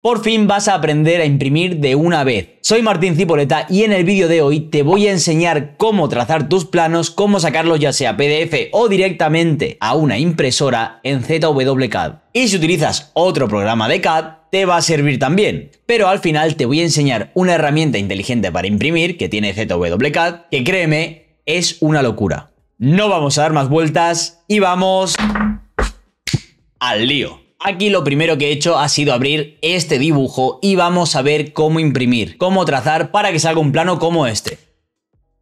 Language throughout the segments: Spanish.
Por fin vas a aprender a imprimir de una vez. Soy Martín Cipoleta y en el vídeo de hoy te voy a enseñar cómo trazar tus planos, cómo sacarlos ya sea PDF o directamente a una impresora en ZWCAD. Y si utilizas otro programa de CAD, te va a servir también. Pero al final te voy a enseñar una herramienta inteligente para imprimir que tiene ZWCAD, que créeme, es una locura. No vamos a dar más vueltas y vamos al lío. Aquí lo primero que he hecho ha sido abrir este dibujo y vamos a ver cómo imprimir, cómo trazar para que salga un plano como este.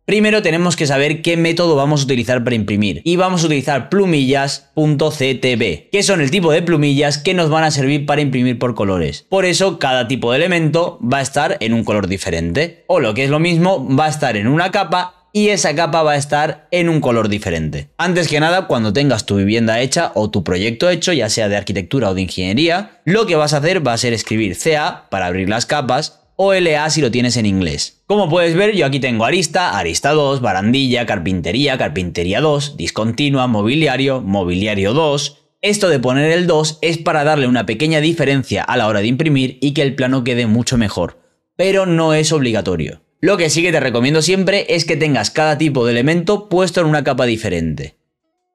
Primero tenemos que saber qué método vamos a utilizar para imprimir y vamos a utilizar plumillas.ctb, que son el tipo de plumillas que nos van a servir para imprimir por colores. Por eso cada tipo de elemento va a estar en un color diferente o lo que es lo mismo va a estar en una capa y esa capa va a estar en un color diferente. Antes que nada, cuando tengas tu vivienda hecha o tu proyecto hecho, ya sea de arquitectura o de ingeniería, lo que vas a hacer va a ser escribir CA para abrir las capas o LA si lo tienes en inglés. Como puedes ver, yo aquí tengo arista, arista 2, barandilla, carpintería, carpintería 2, discontinua, mobiliario, mobiliario 2, esto de poner el 2 es para darle una pequeña diferencia a la hora de imprimir y que el plano quede mucho mejor, pero no es obligatorio. Lo que sí que te recomiendo siempre es que tengas cada tipo de elemento puesto en una capa diferente.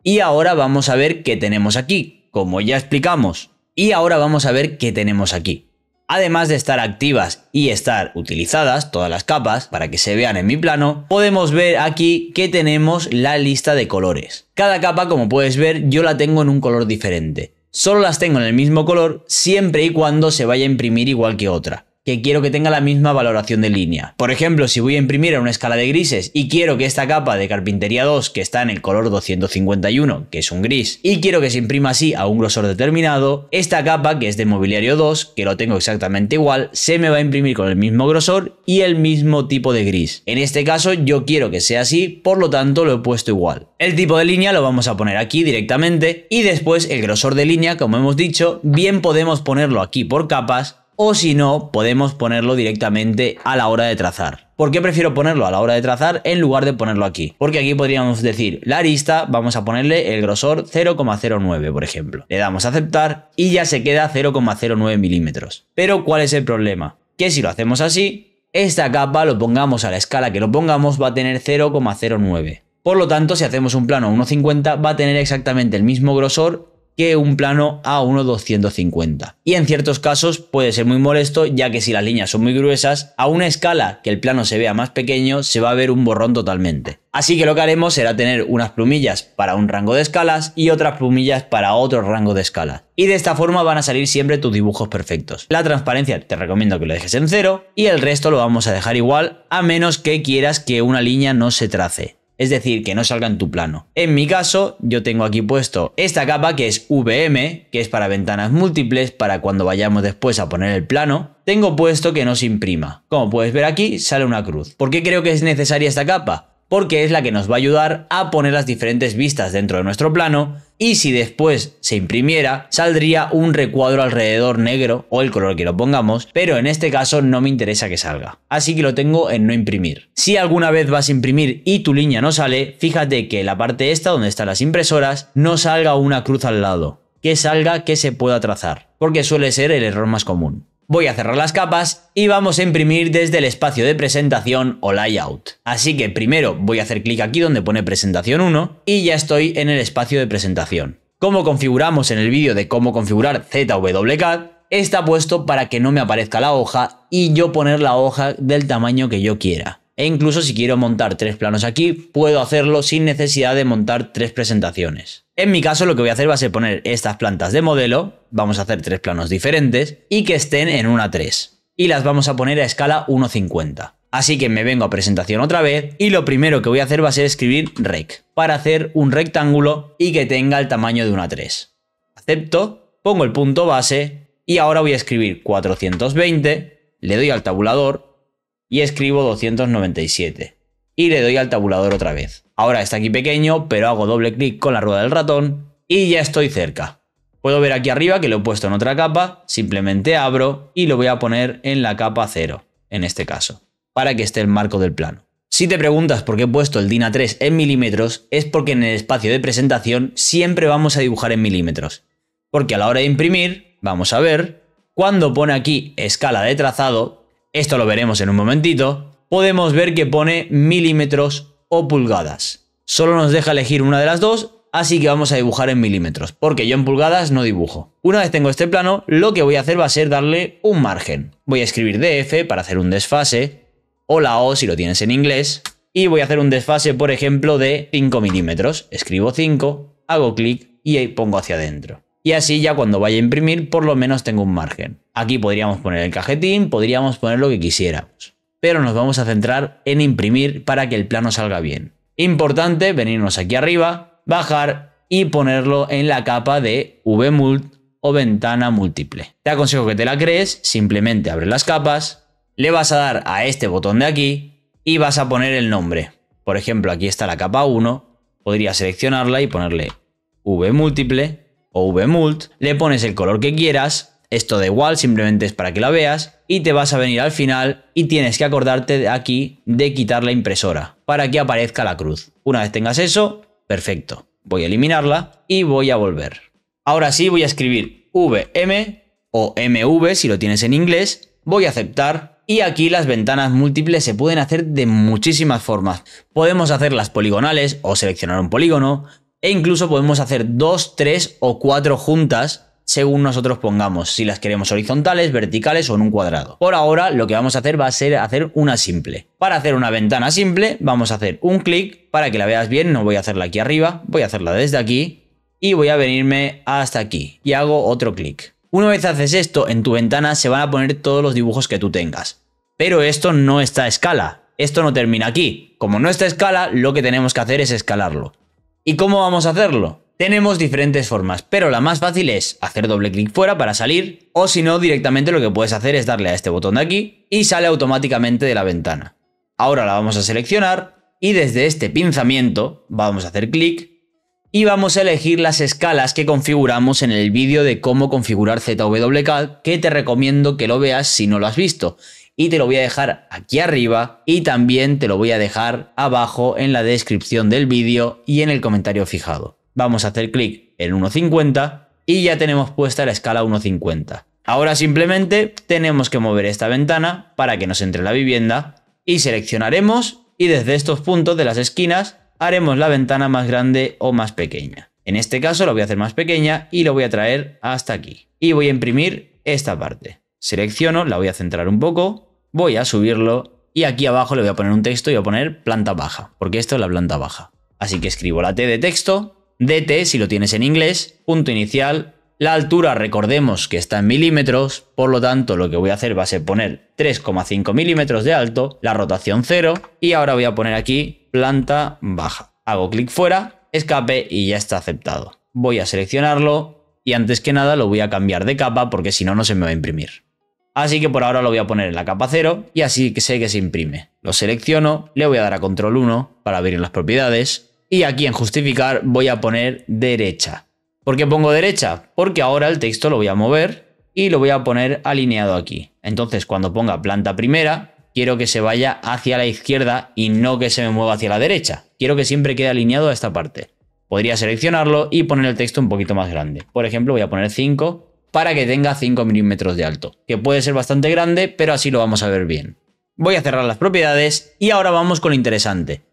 Y ahora vamos a ver qué tenemos aquí, como ya explicamos. Y ahora vamos a ver qué tenemos aquí. Además de estar activas y estar utilizadas todas las capas para que se vean en mi plano, podemos ver aquí que tenemos la lista de colores. Cada capa, como puedes ver, yo la tengo en un color diferente. Solo las tengo en el mismo color siempre y cuando se vaya a imprimir igual que otra que quiero que tenga la misma valoración de línea. Por ejemplo, si voy a imprimir a una escala de grises y quiero que esta capa de carpintería 2, que está en el color 251, que es un gris, y quiero que se imprima así a un grosor determinado, esta capa, que es de mobiliario 2, que lo tengo exactamente igual, se me va a imprimir con el mismo grosor y el mismo tipo de gris. En este caso yo quiero que sea así, por lo tanto lo he puesto igual. El tipo de línea lo vamos a poner aquí directamente y después el grosor de línea, como hemos dicho, bien podemos ponerlo aquí por capas o si no, podemos ponerlo directamente a la hora de trazar. ¿Por qué prefiero ponerlo a la hora de trazar en lugar de ponerlo aquí? Porque aquí podríamos decir la arista, vamos a ponerle el grosor 0,09 por ejemplo. Le damos a aceptar y ya se queda 0,09 milímetros. Pero ¿cuál es el problema? Que si lo hacemos así, esta capa lo pongamos a la escala que lo pongamos va a tener 0,09. Por lo tanto, si hacemos un plano 1,50 va a tener exactamente el mismo grosor un plano a 1 250 Y en ciertos casos puede ser muy molesto, ya que si las líneas son muy gruesas, a una escala que el plano se vea más pequeño, se va a ver un borrón totalmente. Así que lo que haremos será tener unas plumillas para un rango de escalas y otras plumillas para otro rango de escalas. Y de esta forma van a salir siempre tus dibujos perfectos. La transparencia te recomiendo que lo dejes en cero y el resto lo vamos a dejar igual a menos que quieras que una línea no se trace es decir, que no salga en tu plano. En mi caso, yo tengo aquí puesto esta capa que es VM, que es para ventanas múltiples, para cuando vayamos después a poner el plano, tengo puesto que no se imprima. Como puedes ver aquí, sale una cruz. ¿Por qué creo que es necesaria esta capa? porque es la que nos va a ayudar a poner las diferentes vistas dentro de nuestro plano y si después se imprimiera saldría un recuadro alrededor negro o el color que lo pongamos, pero en este caso no me interesa que salga, así que lo tengo en no imprimir. Si alguna vez vas a imprimir y tu línea no sale, fíjate que la parte esta donde están las impresoras no salga una cruz al lado, que salga que se pueda trazar, porque suele ser el error más común. Voy a cerrar las capas y vamos a imprimir desde el espacio de presentación o layout. Así que primero voy a hacer clic aquí donde pone presentación 1 y ya estoy en el espacio de presentación. Como configuramos en el vídeo de cómo configurar ZWCAD, está puesto para que no me aparezca la hoja y yo poner la hoja del tamaño que yo quiera. E incluso si quiero montar tres planos aquí, puedo hacerlo sin necesidad de montar tres presentaciones. En mi caso lo que voy a hacer va a ser poner estas plantas de modelo, vamos a hacer tres planos diferentes y que estén en una 3 y las vamos a poner a escala 1.50. Así que me vengo a presentación otra vez y lo primero que voy a hacer va a ser escribir rec para hacer un rectángulo y que tenga el tamaño de una 3. Acepto, pongo el punto base y ahora voy a escribir 420, le doy al tabulador y escribo 297 y le doy al tabulador otra vez. Ahora está aquí pequeño, pero hago doble clic con la rueda del ratón y ya estoy cerca. Puedo ver aquí arriba que lo he puesto en otra capa, simplemente abro y lo voy a poner en la capa 0, en este caso, para que esté el marco del plano. Si te preguntas por qué he puesto el DIN 3 en milímetros, es porque en el espacio de presentación siempre vamos a dibujar en milímetros. Porque a la hora de imprimir, vamos a ver, cuando pone aquí escala de trazado, esto lo veremos en un momentito, podemos ver que pone milímetros o pulgadas. Solo nos deja elegir una de las dos, así que vamos a dibujar en milímetros, porque yo en pulgadas no dibujo. Una vez tengo este plano, lo que voy a hacer va a ser darle un margen. Voy a escribir DF para hacer un desfase, o la O si lo tienes en inglés, y voy a hacer un desfase, por ejemplo, de 5 milímetros. Escribo 5, hago clic y ahí pongo hacia adentro. Y así ya cuando vaya a imprimir, por lo menos tengo un margen. Aquí podríamos poner el cajetín, podríamos poner lo que quisiéramos pero nos vamos a centrar en imprimir para que el plano salga bien. Importante venirnos aquí arriba, bajar y ponerlo en la capa de VMult o ventana múltiple. Te aconsejo que te la crees, simplemente abre las capas, le vas a dar a este botón de aquí y vas a poner el nombre. Por ejemplo, aquí está la capa 1, podría seleccionarla y ponerle V múltiple o VMult, le pones el color que quieras, esto da igual, simplemente es para que la veas y te vas a venir al final y tienes que acordarte de aquí de quitar la impresora para que aparezca la cruz. Una vez tengas eso, perfecto. Voy a eliminarla y voy a volver. Ahora sí voy a escribir VM o MV si lo tienes en inglés. Voy a aceptar y aquí las ventanas múltiples se pueden hacer de muchísimas formas. Podemos hacerlas poligonales o seleccionar un polígono. E incluso podemos hacer dos, tres o cuatro juntas según nosotros pongamos, si las queremos horizontales, verticales o en un cuadrado. Por ahora lo que vamos a hacer va a ser hacer una simple. Para hacer una ventana simple vamos a hacer un clic para que la veas bien, no voy a hacerla aquí arriba, voy a hacerla desde aquí y voy a venirme hasta aquí y hago otro clic. Una vez haces esto, en tu ventana se van a poner todos los dibujos que tú tengas. Pero esto no está a escala, esto no termina aquí. Como no está a escala, lo que tenemos que hacer es escalarlo. ¿Y cómo vamos a hacerlo? Tenemos diferentes formas, pero la más fácil es hacer doble clic fuera para salir, o si no, directamente lo que puedes hacer es darle a este botón de aquí y sale automáticamente de la ventana. Ahora la vamos a seleccionar y desde este pinzamiento vamos a hacer clic y vamos a elegir las escalas que configuramos en el vídeo de cómo configurar ZWCAD que te recomiendo que lo veas si no lo has visto y te lo voy a dejar aquí arriba y también te lo voy a dejar abajo en la descripción del vídeo y en el comentario fijado vamos a hacer clic en 1.50 y ya tenemos puesta la escala 1.50. Ahora simplemente tenemos que mover esta ventana para que nos entre la vivienda y seleccionaremos y desde estos puntos de las esquinas haremos la ventana más grande o más pequeña. En este caso la voy a hacer más pequeña y lo voy a traer hasta aquí. Y voy a imprimir esta parte. Selecciono, la voy a centrar un poco, voy a subirlo y aquí abajo le voy a poner un texto y voy a poner planta baja, porque esto es la planta baja. Así que escribo la T de texto DT, si lo tienes en inglés, punto inicial. La altura recordemos que está en milímetros, por lo tanto lo que voy a hacer va a ser poner 3,5 milímetros de alto, la rotación 0 y ahora voy a poner aquí planta baja. Hago clic fuera, escape y ya está aceptado. Voy a seleccionarlo y antes que nada lo voy a cambiar de capa porque si no no se me va a imprimir. Así que por ahora lo voy a poner en la capa 0 y así que sé que se imprime. Lo selecciono, le voy a dar a control 1 para abrir las propiedades y aquí en justificar voy a poner derecha. ¿Por qué pongo derecha? Porque ahora el texto lo voy a mover y lo voy a poner alineado aquí. Entonces cuando ponga planta primera, quiero que se vaya hacia la izquierda y no que se me mueva hacia la derecha. Quiero que siempre quede alineado a esta parte. Podría seleccionarlo y poner el texto un poquito más grande. Por ejemplo, voy a poner 5 para que tenga 5 milímetros de alto, que puede ser bastante grande, pero así lo vamos a ver bien. Voy a cerrar las propiedades y ahora vamos con lo interesante.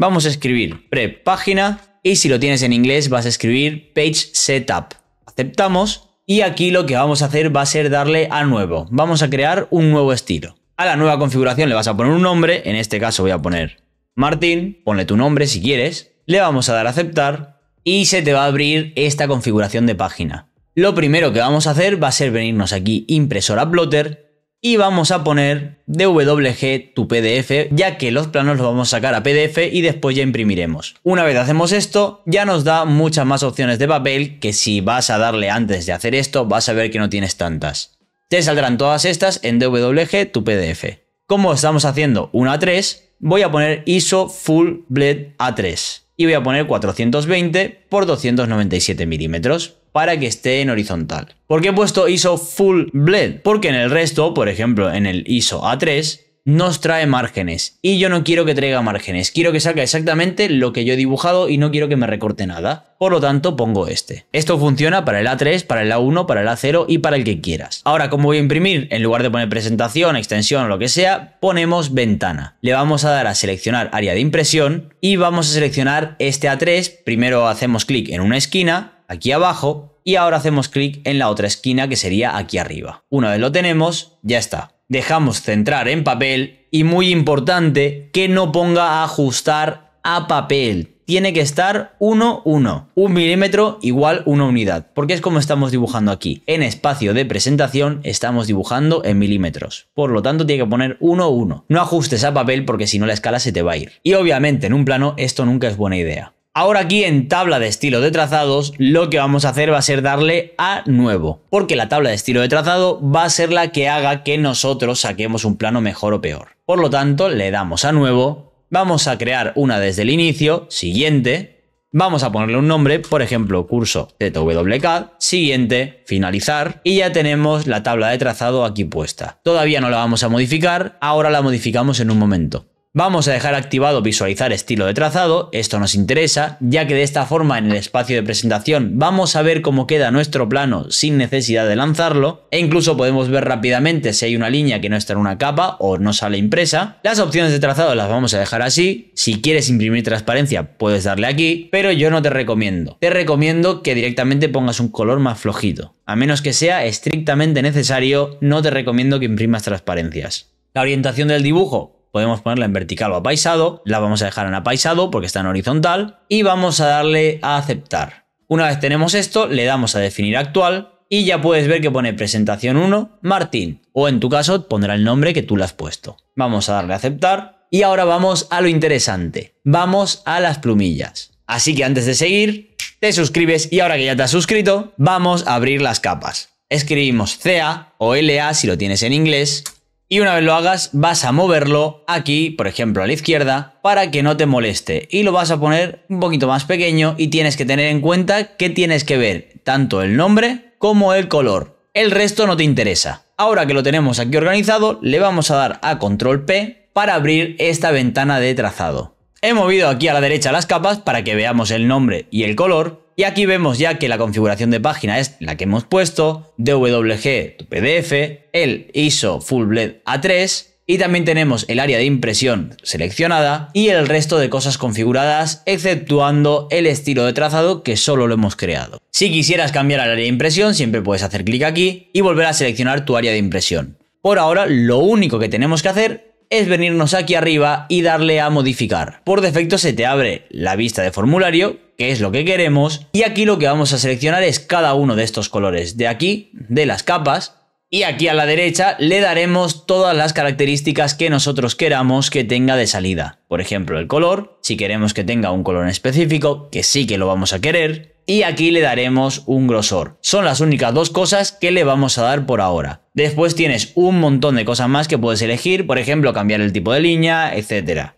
Vamos a escribir prep página y si lo tienes en inglés vas a escribir page setup. Aceptamos y aquí lo que vamos a hacer va a ser darle a nuevo. Vamos a crear un nuevo estilo. A la nueva configuración le vas a poner un nombre, en este caso voy a poner Martín, ponle tu nombre si quieres, le vamos a dar a aceptar y se te va a abrir esta configuración de página. Lo primero que vamos a hacer va a ser venirnos aquí impresora plotter y vamos a poner DWG tu PDF, ya que los planos los vamos a sacar a PDF y después ya imprimiremos. Una vez hacemos esto, ya nos da muchas más opciones de papel que si vas a darle antes de hacer esto, vas a ver que no tienes tantas. Te saldrán todas estas en DWG tu PDF. Como estamos haciendo una A3, voy a poner ISO Full Blade A3 y voy a poner 420 x 297 milímetros para que esté en horizontal. ¿Por qué he puesto ISO Full Blend? Porque en el resto, por ejemplo, en el ISO A3, nos trae márgenes. Y yo no quiero que traiga márgenes. Quiero que salga exactamente lo que yo he dibujado y no quiero que me recorte nada. Por lo tanto, pongo este. Esto funciona para el A3, para el A1, para el A0 y para el que quieras. Ahora, como voy a imprimir, en lugar de poner presentación, extensión o lo que sea, ponemos ventana. Le vamos a dar a seleccionar área de impresión y vamos a seleccionar este A3. Primero hacemos clic en una esquina aquí abajo y ahora hacemos clic en la otra esquina que sería aquí arriba. Una vez lo tenemos, ya está. Dejamos centrar en papel y muy importante que no ponga ajustar a papel. Tiene que estar 1, 1. Un milímetro igual una unidad, porque es como estamos dibujando aquí. En espacio de presentación estamos dibujando en milímetros. Por lo tanto, tiene que poner 1, 1. No ajustes a papel porque si no la escala se te va a ir. Y obviamente en un plano esto nunca es buena idea. Ahora aquí en tabla de estilo de trazados lo que vamos a hacer va a ser darle a nuevo, porque la tabla de estilo de trazado va a ser la que haga que nosotros saquemos un plano mejor o peor. Por lo tanto, le damos a nuevo, vamos a crear una desde el inicio, siguiente, vamos a ponerle un nombre, por ejemplo, curso ZWCAD, siguiente, finalizar, y ya tenemos la tabla de trazado aquí puesta. Todavía no la vamos a modificar, ahora la modificamos en un momento. Vamos a dejar activado visualizar estilo de trazado, esto nos interesa, ya que de esta forma en el espacio de presentación vamos a ver cómo queda nuestro plano sin necesidad de lanzarlo, e incluso podemos ver rápidamente si hay una línea que no está en una capa o no sale impresa. Las opciones de trazado las vamos a dejar así, si quieres imprimir transparencia puedes darle aquí, pero yo no te recomiendo. Te recomiendo que directamente pongas un color más flojito. A menos que sea estrictamente necesario, no te recomiendo que imprimas transparencias. La orientación del dibujo, podemos ponerla en vertical o apaisado, la vamos a dejar en apaisado porque está en horizontal y vamos a darle a aceptar. Una vez tenemos esto, le damos a definir actual y ya puedes ver que pone presentación 1, Martín, o en tu caso pondrá el nombre que tú le has puesto. Vamos a darle a aceptar y ahora vamos a lo interesante, vamos a las plumillas. Así que antes de seguir, te suscribes y ahora que ya te has suscrito, vamos a abrir las capas. Escribimos CA o LA si lo tienes en inglés y una vez lo hagas vas a moverlo aquí, por ejemplo a la izquierda, para que no te moleste y lo vas a poner un poquito más pequeño y tienes que tener en cuenta que tienes que ver tanto el nombre como el color. El resto no te interesa. Ahora que lo tenemos aquí organizado, le vamos a dar a control P para abrir esta ventana de trazado. He movido aquí a la derecha las capas para que veamos el nombre y el color y aquí vemos ya que la configuración de página es la que hemos puesto, DWG tu PDF, el ISO Full bleed A3 y también tenemos el área de impresión seleccionada y el resto de cosas configuradas, exceptuando el estilo de trazado que solo lo hemos creado. Si quisieras cambiar al área de impresión, siempre puedes hacer clic aquí y volver a seleccionar tu área de impresión. Por ahora, lo único que tenemos que hacer es venirnos aquí arriba y darle a modificar. Por defecto se te abre la vista de formulario, que es lo que queremos, y aquí lo que vamos a seleccionar es cada uno de estos colores, de aquí, de las capas, y aquí a la derecha le daremos todas las características que nosotros queramos que tenga de salida. Por ejemplo, el color, si queremos que tenga un color específico, que sí que lo vamos a querer, y aquí le daremos un grosor. Son las únicas dos cosas que le vamos a dar por ahora. Después tienes un montón de cosas más que puedes elegir, por ejemplo cambiar el tipo de línea, etc.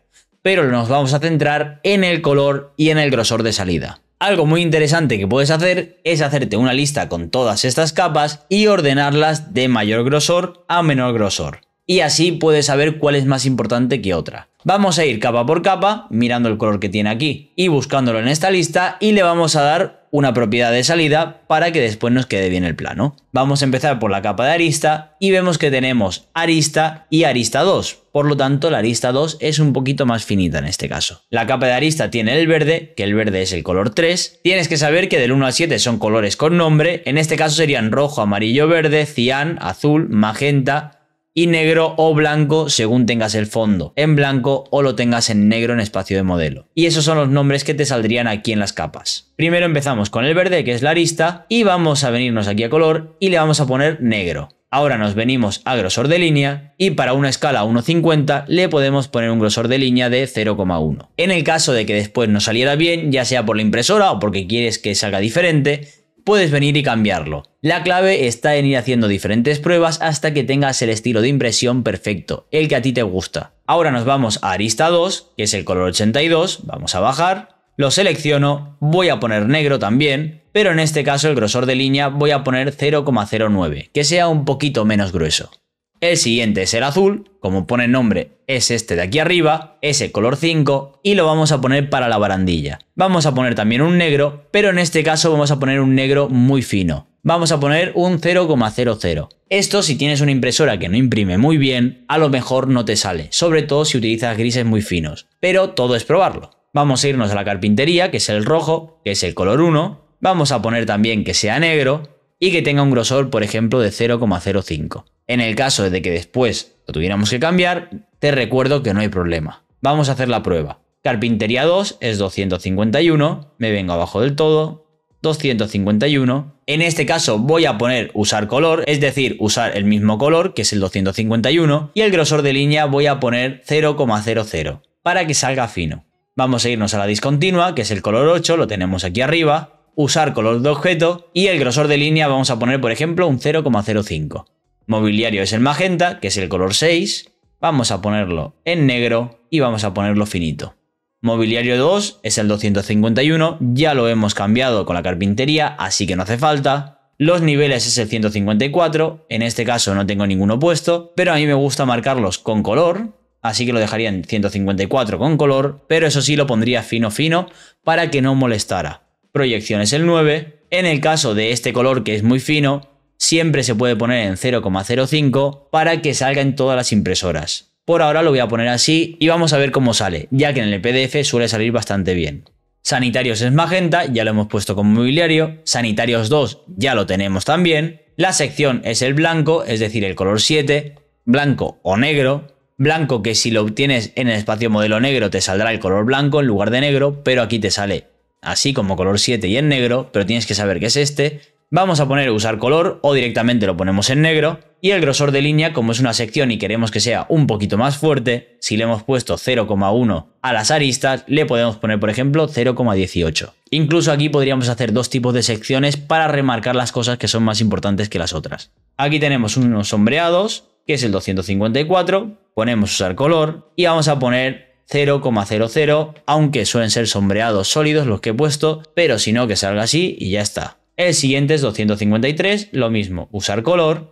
Pero nos vamos a centrar en el color y en el grosor de salida. Algo muy interesante que puedes hacer es hacerte una lista con todas estas capas y ordenarlas de mayor grosor a menor grosor y así puedes saber cuál es más importante que otra. Vamos a ir capa por capa mirando el color que tiene aquí y buscándolo en esta lista y le vamos a dar una propiedad de salida para que después nos quede bien el plano. Vamos a empezar por la capa de arista y vemos que tenemos arista y arista 2. Por lo tanto, la arista 2 es un poquito más finita en este caso. La capa de arista tiene el verde, que el verde es el color 3. Tienes que saber que del 1 al 7 son colores con nombre. En este caso serían rojo, amarillo, verde, cian, azul, magenta, y negro o blanco según tengas el fondo en blanco o lo tengas en negro en espacio de modelo. Y esos son los nombres que te saldrían aquí en las capas. Primero empezamos con el verde que es la arista y vamos a venirnos aquí a color y le vamos a poner negro. Ahora nos venimos a grosor de línea y para una escala 1.50 le podemos poner un grosor de línea de 0,1. En el caso de que después no saliera bien, ya sea por la impresora o porque quieres que salga diferente, puedes venir y cambiarlo. La clave está en ir haciendo diferentes pruebas hasta que tengas el estilo de impresión perfecto, el que a ti te gusta. Ahora nos vamos a Arista 2, que es el color 82, vamos a bajar, lo selecciono, voy a poner negro también, pero en este caso el grosor de línea voy a poner 0,09, que sea un poquito menos grueso. El siguiente es el azul, como pone el nombre, es este de aquí arriba, ese color 5, y lo vamos a poner para la barandilla. Vamos a poner también un negro, pero en este caso vamos a poner un negro muy fino. Vamos a poner un 0,00. Esto si tienes una impresora que no imprime muy bien, a lo mejor no te sale, sobre todo si utilizas grises muy finos. Pero todo es probarlo. Vamos a irnos a la carpintería, que es el rojo, que es el color 1. Vamos a poner también que sea negro y que tenga un grosor, por ejemplo, de 0,05. En el caso de que después lo tuviéramos que cambiar, te recuerdo que no hay problema. Vamos a hacer la prueba. Carpintería 2 es 251, me vengo abajo del todo, 251. En este caso voy a poner usar color, es decir, usar el mismo color que es el 251 y el grosor de línea voy a poner 0,00 para que salga fino. Vamos a irnos a la discontinua, que es el color 8, lo tenemos aquí arriba, usar color de objeto y el grosor de línea vamos a poner por ejemplo un 0,05. Mobiliario es el magenta, que es el color 6. Vamos a ponerlo en negro y vamos a ponerlo finito. Mobiliario 2 es el 251, ya lo hemos cambiado con la carpintería, así que no hace falta. Los niveles es el 154, en este caso no tengo ninguno puesto, pero a mí me gusta marcarlos con color, así que lo dejaría en 154 con color, pero eso sí lo pondría fino fino para que no molestara. Proyección es el 9, en el caso de este color que es muy fino, siempre se puede poner en 0,05 para que salga en todas las impresoras. Por ahora lo voy a poner así y vamos a ver cómo sale, ya que en el PDF suele salir bastante bien. Sanitarios es magenta, ya lo hemos puesto como mobiliario. Sanitarios 2 ya lo tenemos también. La sección es el blanco, es decir, el color 7, blanco o negro. Blanco que si lo obtienes en el espacio modelo negro te saldrá el color blanco en lugar de negro, pero aquí te sale así como color 7 y en negro, pero tienes que saber que es este. Vamos a poner usar color o directamente lo ponemos en negro y el grosor de línea, como es una sección y queremos que sea un poquito más fuerte, si le hemos puesto 0,1 a las aristas, le podemos poner por ejemplo 0,18. Incluso aquí podríamos hacer dos tipos de secciones para remarcar las cosas que son más importantes que las otras. Aquí tenemos unos sombreados, que es el 254, ponemos usar color y vamos a poner 0,00, aunque suelen ser sombreados sólidos los que he puesto, pero si no que salga así y ya está. El siguiente es 253, lo mismo, usar color,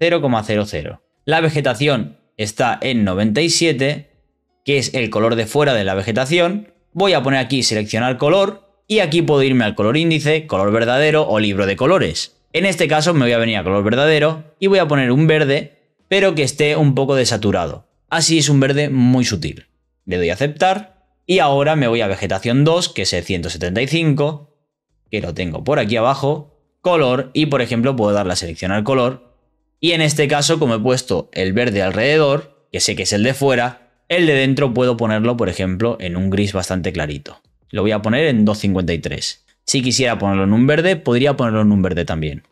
0,00. La vegetación está en 97, que es el color de fuera de la vegetación. Voy a poner aquí seleccionar color y aquí puedo irme al color índice, color verdadero o libro de colores. En este caso me voy a venir a color verdadero y voy a poner un verde, pero que esté un poco desaturado. Así es un verde muy sutil. Le doy a aceptar y ahora me voy a vegetación 2, que es el 175, que lo tengo por aquí abajo, color, y por ejemplo puedo darle a seleccionar color, y en este caso como he puesto el verde alrededor, que sé que es el de fuera, el de dentro puedo ponerlo por ejemplo en un gris bastante clarito. Lo voy a poner en 253. Si quisiera ponerlo en un verde, podría ponerlo en un verde también.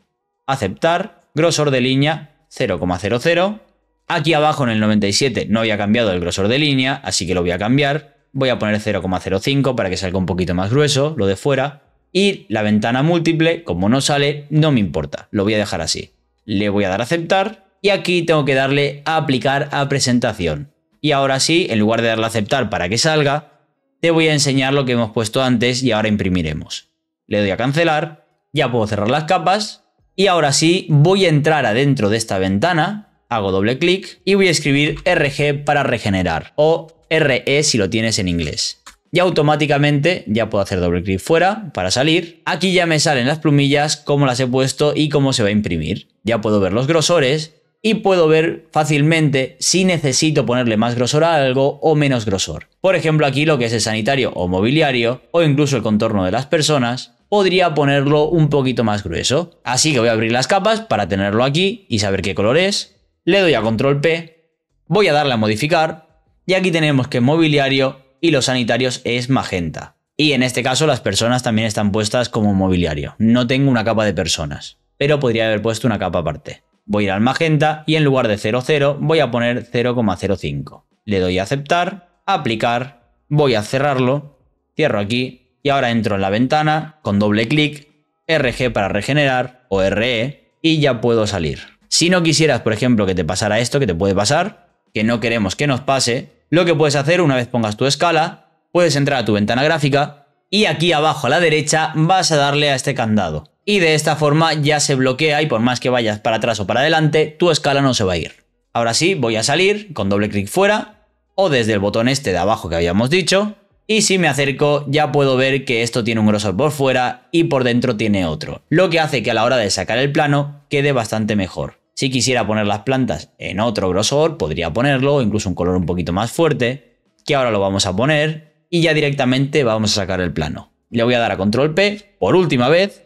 Aceptar, grosor de línea 0,00. Aquí abajo en el 97 no había cambiado el grosor de línea, así que lo voy a cambiar. Voy a poner 0,05 para que salga un poquito más grueso, lo de fuera. Y la ventana múltiple, como no sale, no me importa, lo voy a dejar así. Le voy a dar a aceptar y aquí tengo que darle a aplicar a presentación. Y ahora sí, en lugar de darle a aceptar para que salga, te voy a enseñar lo que hemos puesto antes y ahora imprimiremos. Le doy a cancelar, ya puedo cerrar las capas y ahora sí voy a entrar adentro de esta ventana, hago doble clic y voy a escribir RG para regenerar o RE si lo tienes en inglés y automáticamente ya puedo hacer doble clic fuera para salir. Aquí ya me salen las plumillas, cómo las he puesto y cómo se va a imprimir. Ya puedo ver los grosores y puedo ver fácilmente si necesito ponerle más grosor a algo o menos grosor. Por ejemplo, aquí lo que es el sanitario o mobiliario o incluso el contorno de las personas, podría ponerlo un poquito más grueso. Así que voy a abrir las capas para tenerlo aquí y saber qué color es. Le doy a control P, voy a darle a modificar y aquí tenemos que mobiliario y los sanitarios es magenta. Y en este caso las personas también están puestas como mobiliario. No tengo una capa de personas, pero podría haber puesto una capa aparte. Voy a ir al magenta y en lugar de 00 voy a poner 0,05. Le doy a aceptar, aplicar, voy a cerrarlo, cierro aquí y ahora entro en la ventana con doble clic, RG para regenerar o RE y ya puedo salir. Si no quisieras, por ejemplo, que te pasara esto, que te puede pasar, que no queremos que nos pase, lo que puedes hacer una vez pongas tu escala, puedes entrar a tu ventana gráfica y aquí abajo a la derecha vas a darle a este candado. Y de esta forma ya se bloquea y por más que vayas para atrás o para adelante, tu escala no se va a ir. Ahora sí, voy a salir con doble clic fuera o desde el botón este de abajo que habíamos dicho. Y si me acerco ya puedo ver que esto tiene un grosor por fuera y por dentro tiene otro. Lo que hace que a la hora de sacar el plano quede bastante mejor. Si quisiera poner las plantas en otro grosor, podría ponerlo, incluso un color un poquito más fuerte, que ahora lo vamos a poner y ya directamente vamos a sacar el plano. Le voy a dar a control P por última vez,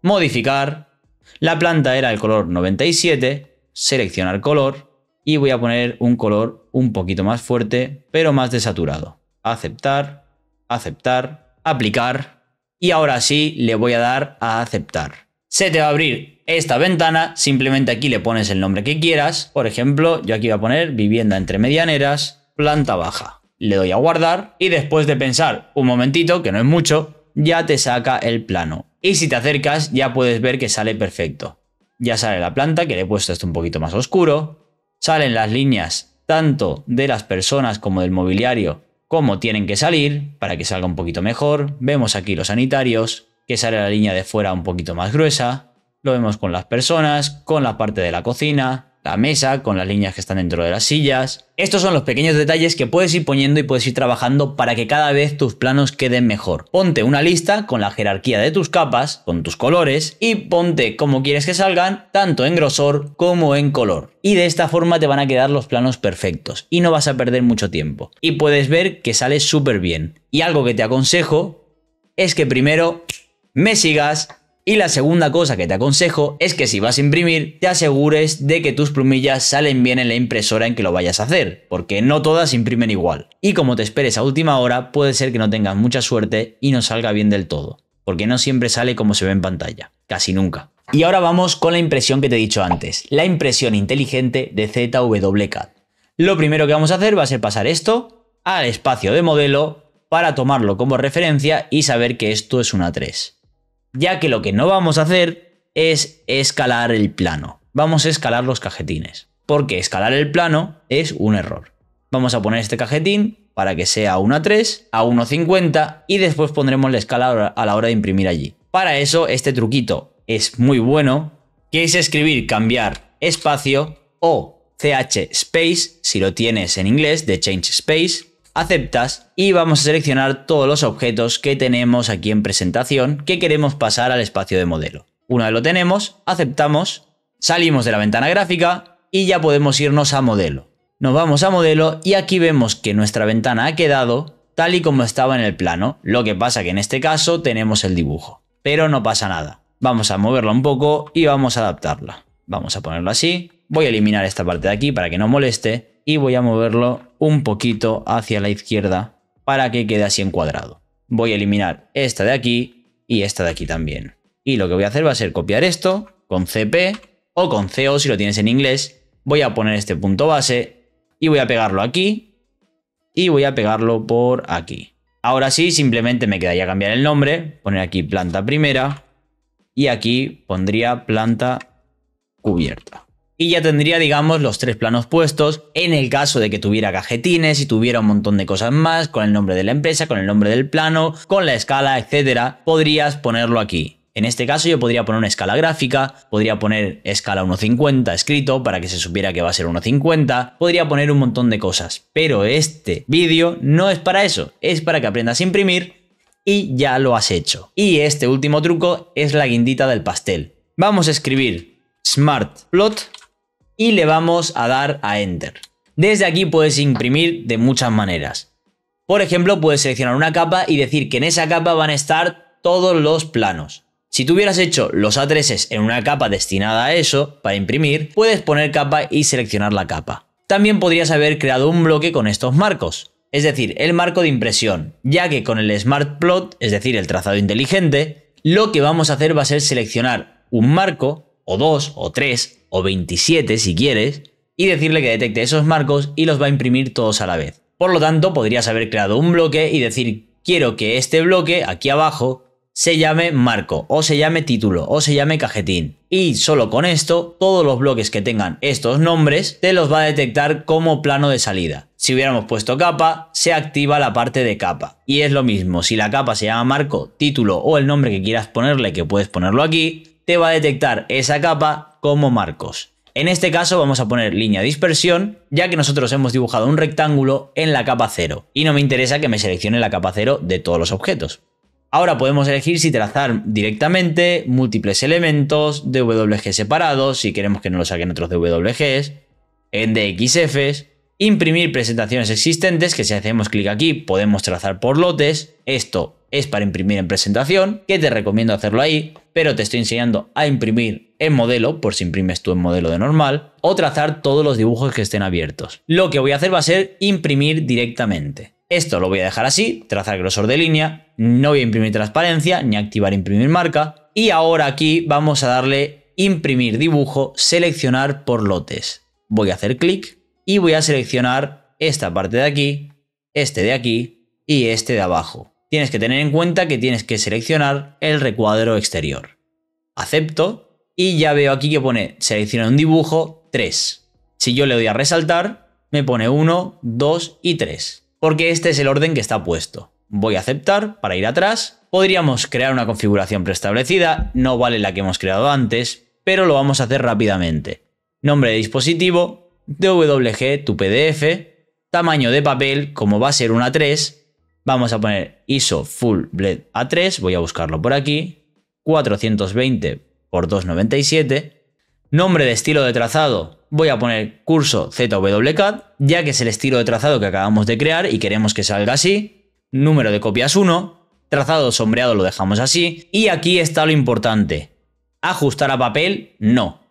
modificar, la planta era el color 97, seleccionar color y voy a poner un color un poquito más fuerte, pero más desaturado. Aceptar, aceptar, aplicar y ahora sí le voy a dar a aceptar se te va a abrir esta ventana, simplemente aquí le pones el nombre que quieras, por ejemplo, yo aquí voy a poner vivienda entre medianeras, planta baja. Le doy a guardar y después de pensar un momentito, que no es mucho, ya te saca el plano. Y si te acercas ya puedes ver que sale perfecto. Ya sale la planta, que le he puesto esto un poquito más oscuro. Salen las líneas tanto de las personas como del mobiliario como tienen que salir para que salga un poquito mejor. Vemos aquí los sanitarios, que sale la línea de fuera un poquito más gruesa. Lo vemos con las personas, con la parte de la cocina, la mesa, con las líneas que están dentro de las sillas. Estos son los pequeños detalles que puedes ir poniendo y puedes ir trabajando para que cada vez tus planos queden mejor. Ponte una lista con la jerarquía de tus capas, con tus colores y ponte como quieres que salgan, tanto en grosor como en color. Y de esta forma te van a quedar los planos perfectos y no vas a perder mucho tiempo. Y puedes ver que sale súper bien. Y algo que te aconsejo es que primero me sigas. Y la segunda cosa que te aconsejo es que si vas a imprimir, te asegures de que tus plumillas salen bien en la impresora en que lo vayas a hacer, porque no todas imprimen igual. Y como te esperes a última hora, puede ser que no tengas mucha suerte y no salga bien del todo, porque no siempre sale como se ve en pantalla, casi nunca. Y ahora vamos con la impresión que te he dicho antes, la impresión inteligente de ZWCAD. Lo primero que vamos a hacer va a ser pasar esto al espacio de modelo para tomarlo como referencia y saber que esto es una 3 ya que lo que no vamos a hacer es escalar el plano. Vamos a escalar los cajetines, porque escalar el plano es un error. Vamos a poner este cajetín para que sea 1 a 3, a 1,50 y después pondremos la escala a la hora de imprimir allí. Para eso este truquito es muy bueno, que es escribir cambiar espacio o ch space si lo tienes en inglés de change space aceptas y vamos a seleccionar todos los objetos que tenemos aquí en presentación que queremos pasar al espacio de modelo. Una vez lo tenemos, aceptamos, salimos de la ventana gráfica y ya podemos irnos a modelo. Nos vamos a modelo y aquí vemos que nuestra ventana ha quedado tal y como estaba en el plano, lo que pasa que en este caso tenemos el dibujo, pero no pasa nada. Vamos a moverla un poco y vamos a adaptarla. Vamos a ponerlo así, voy a eliminar esta parte de aquí para que no moleste y voy a moverlo un poquito hacia la izquierda para que quede así encuadrado. Voy a eliminar esta de aquí y esta de aquí también. Y lo que voy a hacer va a ser copiar esto con CP o con CO si lo tienes en inglés. Voy a poner este punto base y voy a pegarlo aquí y voy a pegarlo por aquí. Ahora sí, simplemente me quedaría cambiar el nombre, poner aquí planta primera y aquí pondría planta cubierta y ya tendría, digamos, los tres planos puestos en el caso de que tuviera cajetines y tuviera un montón de cosas más, con el nombre de la empresa, con el nombre del plano, con la escala, etcétera, podrías ponerlo aquí. En este caso yo podría poner una escala gráfica, podría poner escala 1.50 escrito para que se supiera que va a ser 1.50, podría poner un montón de cosas, pero este vídeo no es para eso, es para que aprendas a imprimir y ya lo has hecho. Y este último truco es la guindita del pastel. Vamos a escribir smart plot y le vamos a dar a Enter. Desde aquí puedes imprimir de muchas maneras. Por ejemplo, puedes seleccionar una capa y decir que en esa capa van a estar todos los planos. Si tuvieras hubieras hecho los a en una capa destinada a eso, para imprimir, puedes poner capa y seleccionar la capa. También podrías haber creado un bloque con estos marcos, es decir, el marco de impresión, ya que con el Smart Plot, es decir, el trazado inteligente, lo que vamos a hacer va a ser seleccionar un marco o 2, o 3, o 27 si quieres, y decirle que detecte esos marcos y los va a imprimir todos a la vez. Por lo tanto, podrías haber creado un bloque y decir, quiero que este bloque, aquí abajo, se llame marco, o se llame título, o se llame cajetín. Y solo con esto, todos los bloques que tengan estos nombres, te los va a detectar como plano de salida. Si hubiéramos puesto capa, se activa la parte de capa. Y es lo mismo, si la capa se llama marco, título o el nombre que quieras ponerle, que puedes ponerlo aquí, te va a detectar esa capa como marcos. En este caso vamos a poner línea dispersión, ya que nosotros hemos dibujado un rectángulo en la capa 0 y no me interesa que me seleccione la capa 0 de todos los objetos. Ahora podemos elegir si trazar directamente múltiples elementos, DWG separados, si queremos que no lo saquen otros WGS, en DXFs, Imprimir presentaciones existentes, que si hacemos clic aquí podemos trazar por lotes. Esto es para imprimir en presentación, que te recomiendo hacerlo ahí, pero te estoy enseñando a imprimir en modelo, por si imprimes tú en modelo de normal, o trazar todos los dibujos que estén abiertos. Lo que voy a hacer va a ser imprimir directamente. Esto lo voy a dejar así, trazar grosor de línea, no voy a imprimir transparencia ni activar imprimir marca. Y ahora aquí vamos a darle imprimir dibujo, seleccionar por lotes. Voy a hacer clic y voy a seleccionar esta parte de aquí, este de aquí y este de abajo. Tienes que tener en cuenta que tienes que seleccionar el recuadro exterior. Acepto y ya veo aquí que pone seleccionar un dibujo 3. Si yo le doy a resaltar, me pone 1, 2 y 3, porque este es el orden que está puesto. Voy a aceptar para ir atrás. Podríamos crear una configuración preestablecida, no vale la que hemos creado antes, pero lo vamos a hacer rápidamente. Nombre de dispositivo, DWG, tu PDF, tamaño de papel, como va a ser una 3 vamos a poner ISO Full bled A3, voy a buscarlo por aquí, 420 x 297, nombre de estilo de trazado, voy a poner curso ZWCAD, ya que es el estilo de trazado que acabamos de crear y queremos que salga así, número de copias 1, trazado sombreado lo dejamos así, y aquí está lo importante, ajustar a papel, no,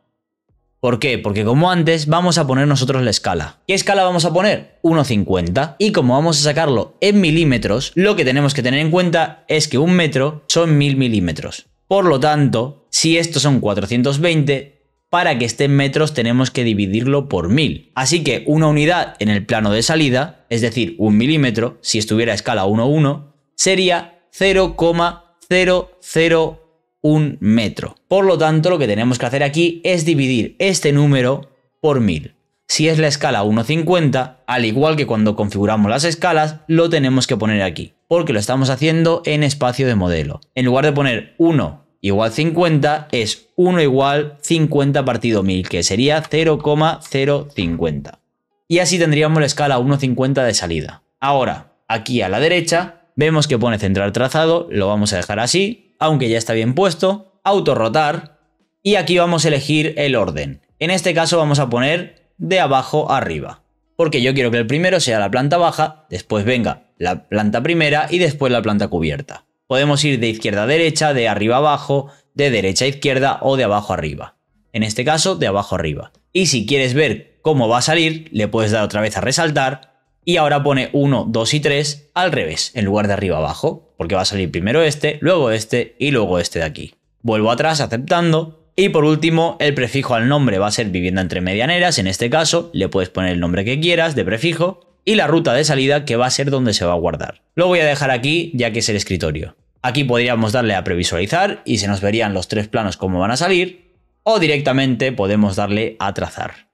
¿Por qué? Porque como antes vamos a poner nosotros la escala. ¿Qué escala vamos a poner? 1,50. Y como vamos a sacarlo en milímetros, lo que tenemos que tener en cuenta es que un metro son 1000 milímetros. Por lo tanto, si estos son 420, para que estén en metros tenemos que dividirlo por 1000. Así que una unidad en el plano de salida, es decir, un milímetro, si estuviera a escala 1,1, sería 0,001 un metro. Por lo tanto, lo que tenemos que hacer aquí es dividir este número por 1000. Si es la escala 1.50, al igual que cuando configuramos las escalas, lo tenemos que poner aquí, porque lo estamos haciendo en espacio de modelo. En lugar de poner 1 igual 50, es 1 igual 50 partido 1000, que sería 0,050. Y así tendríamos la escala 1.50 de salida. Ahora, aquí a la derecha, vemos que pone central trazado, lo vamos a dejar así, aunque ya está bien puesto, autorrotar y aquí vamos a elegir el orden. En este caso vamos a poner de abajo arriba, porque yo quiero que el primero sea la planta baja, después venga la planta primera y después la planta cubierta. Podemos ir de izquierda a derecha, de arriba a abajo, de derecha a izquierda o de abajo arriba. En este caso, de abajo arriba. Y si quieres ver cómo va a salir, le puedes dar otra vez a resaltar y ahora pone 1, 2 y 3 al revés, en lugar de arriba abajo porque va a salir primero este, luego este y luego este de aquí. Vuelvo atrás aceptando. Y por último, el prefijo al nombre va a ser vivienda entre medianeras, en este caso le puedes poner el nombre que quieras de prefijo y la ruta de salida que va a ser donde se va a guardar. Lo voy a dejar aquí ya que es el escritorio. Aquí podríamos darle a previsualizar y se nos verían los tres planos como van a salir o directamente podemos darle a trazar.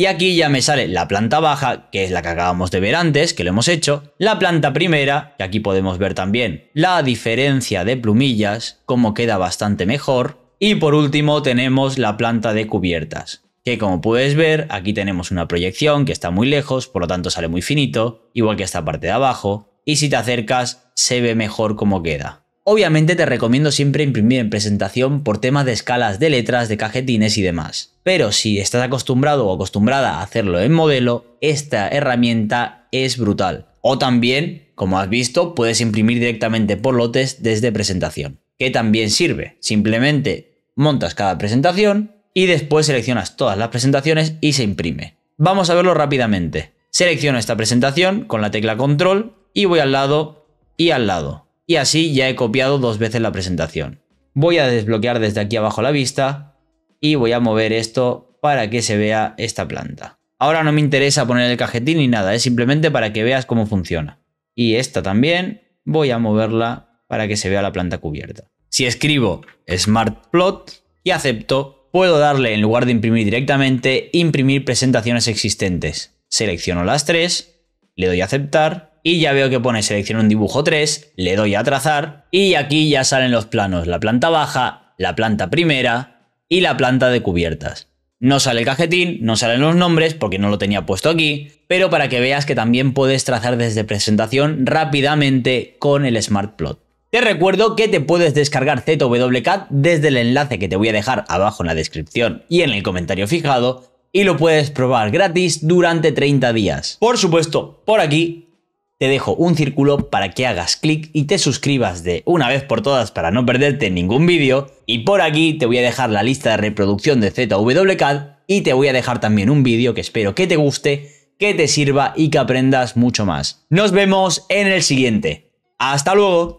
Y aquí ya me sale la planta baja, que es la que acabamos de ver antes, que lo hemos hecho, la planta primera, que aquí podemos ver también la diferencia de plumillas, cómo queda bastante mejor, y por último tenemos la planta de cubiertas, que como puedes ver, aquí tenemos una proyección que está muy lejos, por lo tanto sale muy finito, igual que esta parte de abajo, y si te acercas se ve mejor cómo queda. Obviamente te recomiendo siempre imprimir en presentación por temas de escalas de letras, de cajetines y demás. Pero si estás acostumbrado o acostumbrada a hacerlo en modelo, esta herramienta es brutal. O también, como has visto, puedes imprimir directamente por lotes desde presentación, que también sirve. Simplemente montas cada presentación y después seleccionas todas las presentaciones y se imprime. Vamos a verlo rápidamente. Selecciono esta presentación con la tecla control y voy al lado y al lado y así ya he copiado dos veces la presentación. Voy a desbloquear desde aquí abajo la vista y voy a mover esto para que se vea esta planta. Ahora no me interesa poner el cajetín ni nada, es simplemente para que veas cómo funciona. Y esta también voy a moverla para que se vea la planta cubierta. Si escribo Smart Plot y acepto, puedo darle en lugar de imprimir directamente, imprimir presentaciones existentes. Selecciono las tres, le doy a aceptar y ya veo que pone selección un dibujo 3, le doy a trazar y aquí ya salen los planos, la planta baja, la planta primera y la planta de cubiertas. No sale el cajetín, no salen los nombres porque no lo tenía puesto aquí, pero para que veas que también puedes trazar desde presentación rápidamente con el Smart Plot. Te recuerdo que te puedes descargar ZWCAT desde el enlace que te voy a dejar abajo en la descripción y en el comentario fijado y lo puedes probar gratis durante 30 días. Por supuesto, por aquí te dejo un círculo para que hagas clic y te suscribas de una vez por todas para no perderte ningún vídeo. Y por aquí te voy a dejar la lista de reproducción de ZWCAD y te voy a dejar también un vídeo que espero que te guste, que te sirva y que aprendas mucho más. Nos vemos en el siguiente. ¡Hasta luego!